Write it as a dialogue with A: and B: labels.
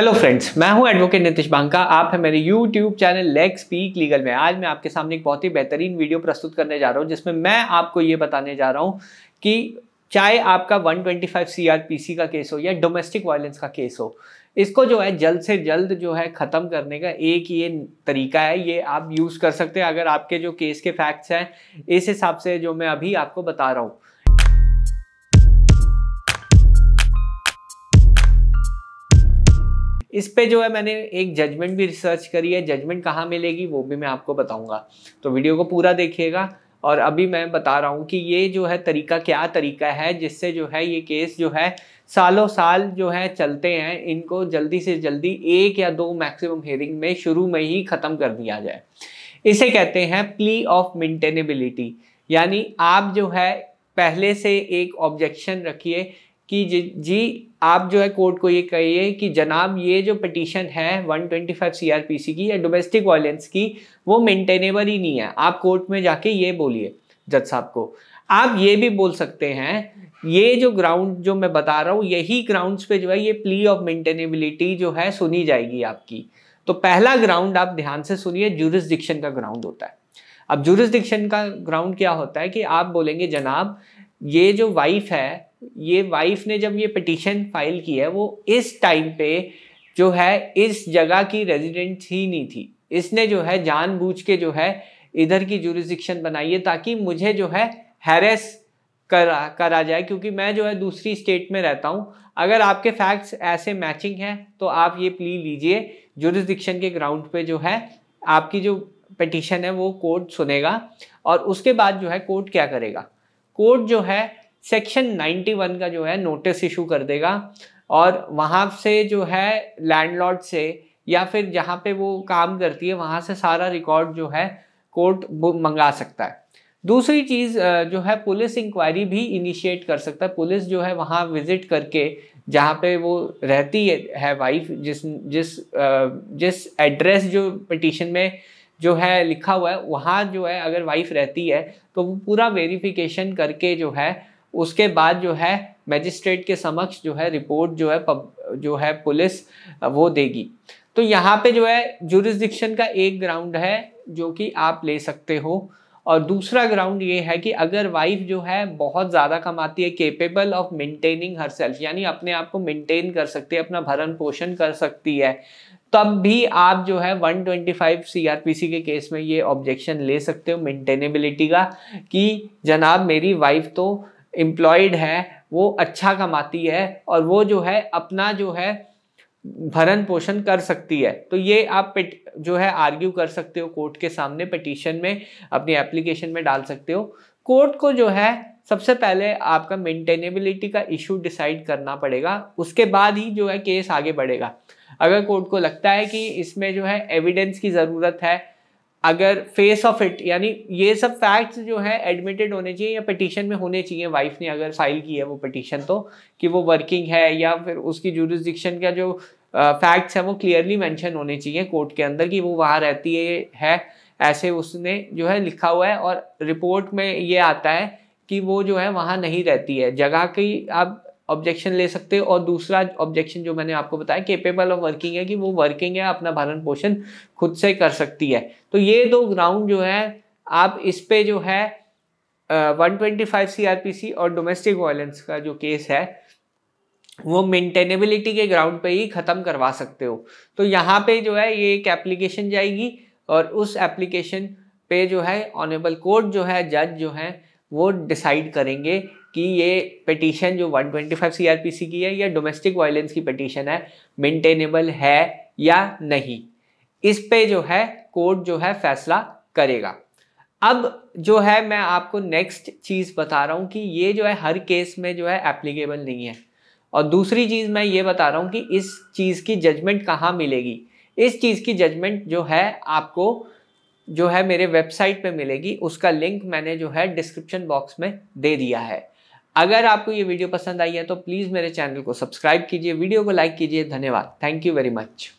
A: hello friends मैं हूं advocate Nitish Banka आप है मेरे YouTube channel leg speak legal में आज मैं आपके सामने एक बहुत ही बेहतरीन वीडियो प्रस्तुत करने जा रहा हूं जिसमें मैं आपको ये बताने जा रहा हूं कि चाहे आपका 125 सीआरपीसी का केस हो या डोमेस्टिक वायलेंस का केस हो इसको जो है जल्द से जल्द जो है ख़त्म करने का एक ये तरीका है ये आप यूज़ कर सकते हैं अगर आपके जो केस के फैक्ट्स हैं इस हिसाब से जो मैं अभी आपको बता रहा हूँ इस पे जो है मैंने एक जजमेंट भी रिसर्च करी है जजमेंट कहाँ मिलेगी वो भी मैं आपको बताऊंगा तो वीडियो को पूरा देखिएगा और अभी मैं बता रहा हूँ कि ये जो है तरीका क्या तरीका है जिससे जो है ये केस जो है सालों साल जो है चलते हैं इनको जल्दी से जल्दी एक या दो मैक्सिमम हेयरिंग में शुरू में ही ख़त्म कर दिया जाए इसे कहते हैं प्ली ऑफ मेंटेनेबिलिटी यानी आप जो है पहले से एक ऑब्जेक्शन रखिए कि जी आप जो है कोर्ट को ये कहिए कि जनाब ये जो पटिशन है 125 सीआरपीसी की या डोमेस्टिक वायलेंस की वो मेंटेनेबल ही नहीं है आप कोर्ट में जाके ये बोलिए जज साहब को आप ये भी बोल सकते हैं ये जो ग्राउंड जो मैं बता रहा हूँ यही ग्राउंड्स पे जो है ये प्ली ऑफ मेंटेनेबिलिटी जो है सुनी जाएगी आपकी तो पहला ग्राउंड आप ध्यान से सुनिए जूरिस्डिक्शन का ग्राउंड होता है अब जूरिस्डिक्शन का ग्राउंड क्या होता है कि आप बोलेंगे जनाब ये जो वाइफ है ये वाइफ ने जब ये पिटिशन फाइल की है वो इस टाइम पे जो है इस जगह की रेजिडेंट ही नहीं थी इसने जो है जानबूझ के जो है इधर की जुरिस्डिक्शन बनाई है ताकि मुझे जो है हैरेस करा करा जाए क्योंकि मैं जो है दूसरी स्टेट में रहता हूँ अगर आपके फैक्ट्स ऐसे मैचिंग हैं तो आप ये प्ली लीजिए जुरिस्डिक्शन के ग्राउंड पे जो है आपकी जो पटिशन है वो कोर्ट सुनेगा और उसके बाद जो है कोर्ट क्या करेगा कोर्ट जो है सेक्शन 91 का जो है नोटिस इशू कर देगा और वहाँ से जो है लैंडलॉर्ड से या फिर जहाँ पे वो काम करती है वहाँ से सारा रिकॉर्ड जो है कोर्ट मंगा सकता है दूसरी चीज़ जो है पुलिस इंक्वायरी भी इनिशिएट कर सकता है पुलिस जो है वहाँ विजिट करके जहाँ पे वो रहती है, है वाइफ जिस जिस जिस एड्रेस जो पटिशन में जो है लिखा हुआ है वहाँ जो है अगर वाइफ रहती है तो वो पूरा वेरिफिकेशन करके जो है उसके बाद जो है मजिस्ट्रेट के समक्ष जो है रिपोर्ट जो है पब, जो है पुलिस वो देगी तो यहाँ पे जो है जुरिस्डिक्शन का एक ग्राउंड है जो कि आप ले सकते हो और दूसरा ग्राउंड ये है कि अगर वाइफ जो है बहुत ज़्यादा कमाती है capable of maintaining her self यानी अपने आप को मेंटेन कर सकती है अपना भरण पोषण कर सकती है तब भी आप जो है 125 सीआरपीसी के केस में ये ऑब्जेक्शन ले सकते हो मेंटेनेबिलिटी का कि जनाब मेरी वाइफ तो एम्प्लॉयड है वो अच्छा कमाती है और वो जो है अपना जो है भरण पोषण कर सकती है तो ये आप जो है आर्ग्यू कर सकते हो कोर्ट के सामने पिटिशन में अपनी एप्लीकेशन में डाल सकते हो कोर्ट को जो है सबसे पहले आपका मेंटेनेबिलिटी का इशू डिसाइड करना पड़ेगा उसके बाद ही जो है केस आगे बढ़ेगा अगर कोर्ट को लगता है कि इसमें जो है एविडेंस की ज़रूरत है अगर फेस ऑफ इट यानी ये सब फैक्ट्स जो है एडमिटेड होने चाहिए या पटिशन में होने चाहिए वाइफ ने अगर फाइल की है वो पटिशन तो कि वो वर्किंग है या फिर उसकी जूरिस्डिक्शन का जो फैक्ट्स uh, हैं वो क्लियरली मेंशन होने चाहिए कोर्ट के अंदर कि वो वहाँ रहती है, है ऐसे उसने जो है लिखा हुआ है और रिपोर्ट में ये आता है कि वो जो है वहाँ नहीं रहती है जगह की आप ऑब्जेक्शन ले सकते हो और दूसरा ऑब्जेक्शन जो मैंने आपको बताया केपेबल ऑफ वर्किंग है कि वो वर्किंग है अपना भरण पोषण खुद से कर सकती है तो ये दो ग्राउंड जो है आप इस पे जो है वन ट्वेंटी फाइव और डोमेस्टिक वायलेंस का जो केस है वो मेंटेनेबिलिटी के ग्राउंड पे ही ख़त्म करवा सकते हो तो यहाँ पे जो है ये एक एप्लीकेशन जाएगी और उस एप्लीकेशन पे जो है ऑनेबल कोर्ट जो है जज जो है वो डिसाइड करेंगे कि ये पटिशन जो 125 सीआरपीसी की है या डोमेस्टिक वायलेंस की पटिशन है मेंटेनेबल है या नहीं इस पे जो है कोर्ट जो है फैसला करेगा अब जो है मैं आपको नेक्स्ट चीज़ बता रहा हूँ कि ये जो है हर केस में जो है एप्लीकेबल नहीं है और दूसरी चीज़ मैं ये बता रहा हूँ कि इस चीज़ की जजमेंट कहाँ मिलेगी इस चीज़ की जजमेंट जो है आपको जो है मेरे वेबसाइट पे मिलेगी उसका लिंक मैंने जो है डिस्क्रिप्शन बॉक्स में दे दिया है अगर आपको ये वीडियो पसंद आई है तो प्लीज़ मेरे चैनल को सब्सक्राइब कीजिए वीडियो को लाइक कीजिए धन्यवाद थैंक यू वेरी मच